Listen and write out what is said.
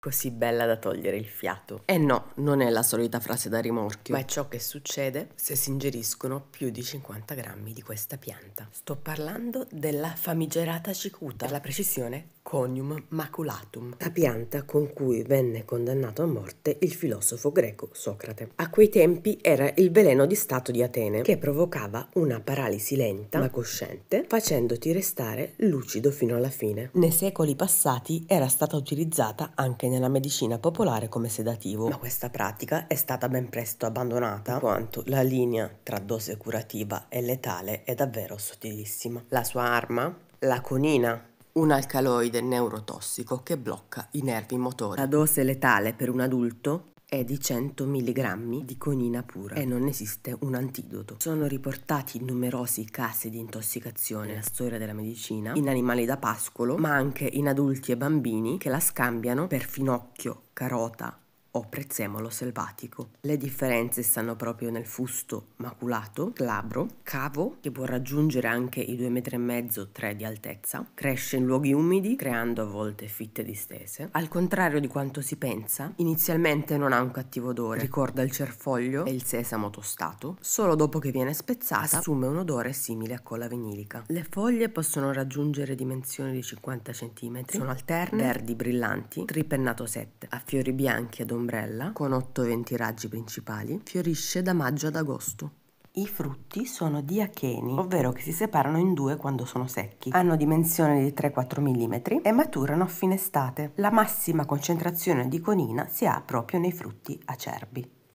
Così bella da togliere il fiato. E eh no, non è la solita frase da rimorchio. Ma è ciò che succede se si ingeriscono più di 50 grammi di questa pianta. Sto parlando della famigerata cicuta, per la precisione conium maculatum, la pianta con cui venne condannato a morte il filosofo greco Socrate. A quei tempi era il veleno di stato di Atene che provocava una paralisi lenta ma cosciente, facendoti restare lucido fino alla fine. Nei secoli passati era stata utilizzata anche nella medicina popolare come sedativo, ma questa pratica è stata ben presto abbandonata, quanto la linea tra dose curativa e letale è davvero sottilissima. La sua arma, la conina un alcaloide neurotossico che blocca i nervi motori. La dose letale per un adulto è di 100 mg di conina pura e non esiste un antidoto. Sono riportati numerosi casi di intossicazione nella storia della medicina in animali da pascolo, ma anche in adulti e bambini che la scambiano per finocchio, carota, o prezzemolo selvatico. Le differenze stanno proprio nel fusto maculato, glabro, cavo, che può raggiungere anche i 2,5-3 di altezza, cresce in luoghi umidi, creando a volte fitte distese. Al contrario di quanto si pensa, inizialmente non ha un cattivo odore, ricorda il cerfoglio e il sesamo tostato, solo dopo che viene spezzata assume un odore simile a colla vinilica. Le foglie possono raggiungere dimensioni di 50 cm, sono alterne, verdi brillanti, tripennato 7, a fiori bianchi ad un ombrella con 8-20 raggi principali, fiorisce da maggio ad agosto. I frutti sono diacheni, ovvero che si separano in due quando sono secchi. Hanno dimensioni di 3-4 mm e maturano a fine estate. La massima concentrazione di conina si ha proprio nei frutti acerbi.